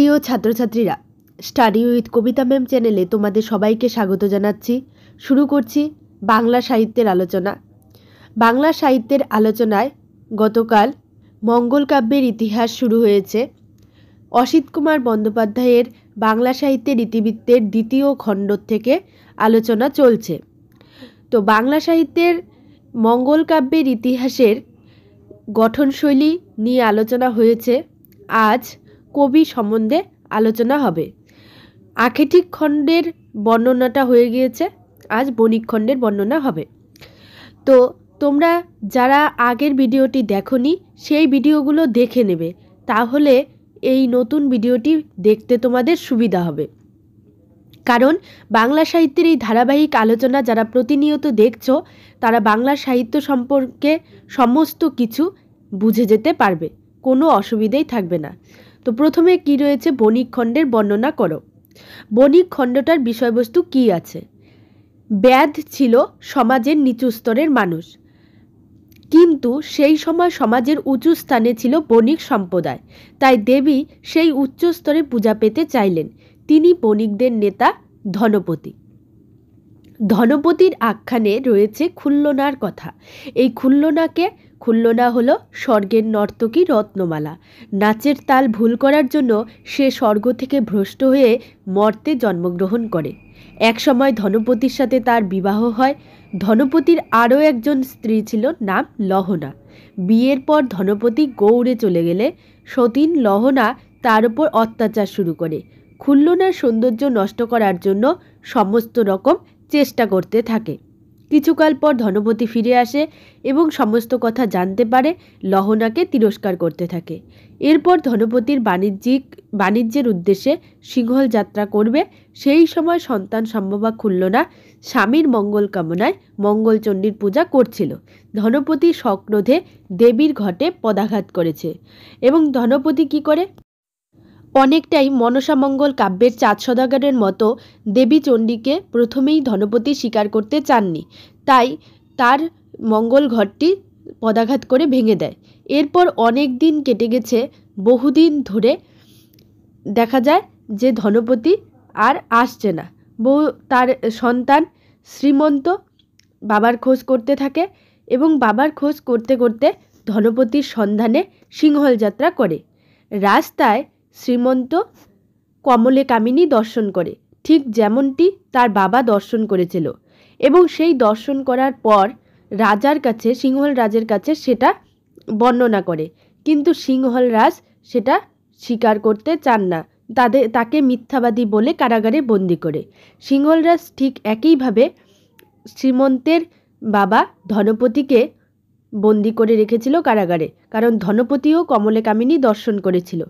প্রিয় ছাত্রছাত্রীরা study with Kabita ma'am চ্যানেলে তোমাদের সবাইকে স্বাগত জানাচ্ছি শুরু করছি বাংলা সাহিত্যের আলোচনা বাংলা সাহিত্যের আলোচনায় গতকাল মঙ্গল কাব্যের ইতিহাস শুরু হয়েছে অসিত কুমার বন্দ্যোপাধ্যায়ের বাংলা সাহিত্যের ইতিবৃত্তের দ্বিতীয় খণ্ড থেকে আলোচনা চলছে তো বাংলা সাহিত্যের মঙ্গল কাব্যের ইতিহাসের গঠনশৈলী নিয়ে আলোচনা হয়েছে আজ কবি সম্বন্ধে আলোচনা হবে আখেটিক খণ্ডের বর্ণনাটা হয়ে গিয়েছে আজ বণিক খণ্ডের বর্ণনা হবে তো তোমরা যারা আগের ভিডিওটি দেখনি সেই ভিডিওগুলো দেখে নেবে তাহলে এই নতুন ভিডিওটি দেখতে তোমাদের সুবিধা হবে কারণ বাংলা সাহিত্যের এই ধারাবাহিক আলোচনা যারা প্রতিনিয়ত দেখছো তারা বাংলা সাহিত্য সম্পর্কে সমস্ত কিছু বুঝে যেতে পারবে কোনো অসুবিধেই থাকবে না তো প্রথমে কি রয়েছে বণিক খণ্ডের বর্ণনা করো বণিক খণ্ডটার বিষয়বস্তু কি আছে ব্যাধ ছিল সমাজের নিচু স্তরের মানুষ কিন্তু সেই সময় সমাজের উঁচু স্থানে ছিল বণিক সম্প্রদায় তাই দেবী সেই উচ্চ স্তরে পূজা পেতে চাইলেন তিনি বণিকদের নেতা ধনপতি ধনপতির আখ্যানে রয়েছে খুল্লনার কথা এই খুল্লনাকে খুল্লনা হল স্বর্গের নর্তকী রত্নমালা নাচের তাল ভুল করার জন্য সে স্বর্গ থেকে ভ্রষ্ট হয়ে মর্তে জন্মগ্রহণ করে এক সময় ধনপতির সাথে তার বিবাহ হয় ধনপতির আরও একজন স্ত্রী ছিল নাম লহনা বিয়ের পর ধনপতি গৌড়ে চলে গেলে সতীন লহনা তার উপর অত্যাচার শুরু করে খুল্লনার সৌন্দর্য নষ্ট করার জন্য সমস্ত রকম চেষ্টা করতে থাকে কিছুকাল পর ধনপতি ফিরে আসে এবং সমস্ত কথা জানতে পারে লহনাকে তিরস্কার করতে থাকে এরপর ধনপতির বাণিজ্যিক বাণিজ্যের উদ্দেশ্যে সিংহল যাত্রা করবে সেই সময় সন্তান সম্ভবা খুলল না স্বামীর মঙ্গল কামনায় মঙ্গলচণ্ডীর পূজা করছিল ধনপতি সক্রোধে দেবীর ঘটে পদাঘাত করেছে এবং ধনপতি কি করে অনেকটাই মনসামঙ্গল কাব্যের চাঁদ সদাগরের মতো দেবী চণ্ডীকে প্রথমেই ধনপতি স্বীকার করতে চাননি তাই তার মঙ্গল ঘরটি পদাঘাত করে ভেঙে দেয় এরপর অনেক দিন কেটে গেছে বহুদিন ধরে দেখা যায় যে ধনপতি আর আসছে না বউ তার সন্তান শ্রীমন্ত বাবার খোঁজ করতে থাকে এবং বাবার খোঁজ করতে করতে ধনপতির সন্ধানে সিংহল যাত্রা করে রাস্তায় শ্রীমন্ত কমলে কামিনী দর্শন করে ঠিক যেমনটি তার বাবা দর্শন করেছিল এবং সেই দর্শন করার পর রাজার কাছে সিংহল রাজের কাছে সেটা বর্ণনা করে কিন্তু সিংহল রাজ সেটা স্বীকার করতে চান না তাদের তাকে মিথ্যাবাদী বলে কারাগারে বন্দি করে সিংহল রাজ ঠিক একইভাবে শ্রীমন্তের বাবা ধনপতিকে বন্দি করে রেখেছিল কারাগারে কারণ ধনপতিও কামিনী দর্শন করেছিল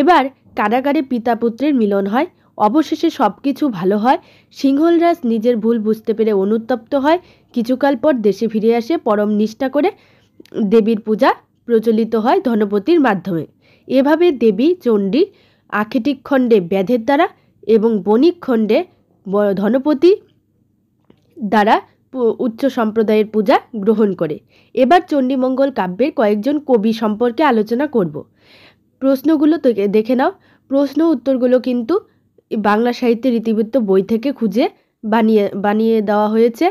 এবার কারাগারে পিতা পুত্রের মিলন হয় অবশেষে সব কিছু ভালো হয় সিংহলরাজ নিজের ভুল বুঝতে পেরে অনুত্তপ্ত হয় কিছুকাল পর দেশে ফিরে আসে পরম নিষ্ঠা করে দেবীর পূজা প্রচলিত হয় ধনপতির মাধ্যমে এভাবে দেবী চণ্ডী আখেটিক খণ্ডে ব্যাধের দ্বারা এবং বণিক খণ্ডে ধনপতি দ্বারা উচ্চ সম্প্রদায়ের পূজা গ্রহণ করে এবার চণ্ডীমঙ্গল কাব্যের কয়েকজন কবি সম্পর্কে আলোচনা করব প্রশ্নগুলো দেখে নাও প্রশ্ন উত্তরগুলো কিন্তু বাংলা সাহিত্যের ইতিবৃত্ত বই থেকে খুঁজে বানিয়ে বানিয়ে দেওয়া হয়েছে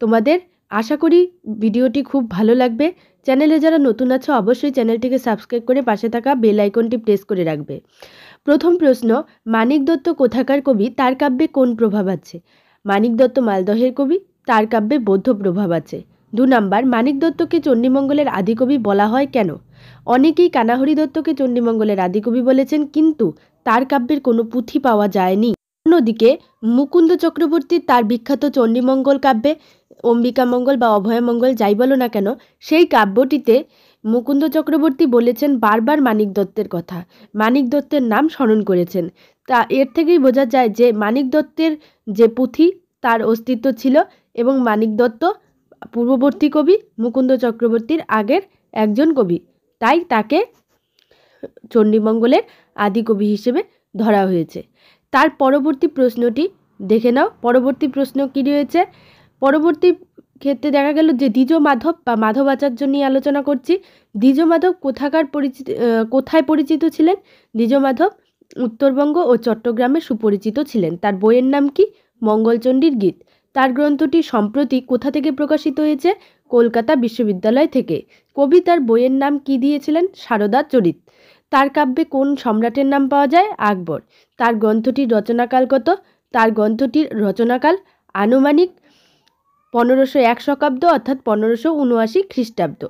তোমাদের আশা করি ভিডিওটি খুব ভালো লাগবে চ্যানেলে যারা নতুন আছো অবশ্যই চ্যানেলটিকে সাবস্ক্রাইব করে পাশে থাকা বেল আইকনটি প্রেস করে রাখবে প্রথম প্রশ্ন মানিক দত্ত কোথাকার কবি তার কাব্যে কোন প্রভাব আছে মানিক দত্ত মালদহের কবি তার কাব্যে বৌদ্ধ প্রভাব আছে দু নাম্বার মানিক দত্তকে চণ্ডীমঙ্গলের আদিকবি বলা হয় কেন অনেকেই কানাহরি দত্তকে চণ্ডীমঙ্গলের আদিকবি বলেছেন কিন্তু তার কাব্যের কোনো পুঁথি পাওয়া যায়নি অন্যদিকে মুকুন্দ চক্রবর্তী তার বিখ্যাত চণ্ডীমঙ্গল কাব্যে অম্বিকা মঙ্গল বা অভয়মঙ্গল যাই বলো না কেন সেই কাব্যটিতে মুকুন্দ চক্রবর্তী বলেছেন বারবার মানিক দত্তের কথা মানিক দত্তের নাম স্মরণ করেছেন তা এর থেকেই বোঝা যায় যে মানিক দত্তের যে পুঁথি তার অস্তিত্ব ছিল এবং মানিক দত্ত পূর্ববর্তী কবি মুকুন্দ চক্রবর্তীর আগের একজন কবি তাই তাকে চণ্ডীমঙ্গলের আদি কবি হিসেবে ধরা হয়েছে তার পরবর্তী প্রশ্নটি দেখে নাও পরবর্তী প্রশ্ন কী রয়েছে পরবর্তী ক্ষেত্রে দেখা গেল যে দ্বিজ মাধব বা মাধব আচার্য নিয়ে আলোচনা করছি দ্বিজ মাধব কোথাকার পরিচিত কোথায় পরিচিত ছিলেন দ্বিজ মাধব উত্তরবঙ্গ ও চট্টগ্রামে সুপরিচিত ছিলেন তার বইয়ের নাম কি মঙ্গলচণ্ডীর গীত তার গ্রন্থটি সম্প্রতি কোথা থেকে প্রকাশিত হয়েছে কলকাতা বিশ্ববিদ্যালয় থেকে কবি তার বইয়ের নাম কি দিয়েছিলেন সারদা চরিত তার কাব্যে কোন সম্রাটের নাম পাওয়া যায় আকবর তার গ্রন্থটির রচনাকাল কত তার গ্রন্থটির রচনাকাল আনুমানিক পনেরোশো এক শতাব্দ অর্থাৎ পনেরোশো উনআশি খ্রিস্টাব্দ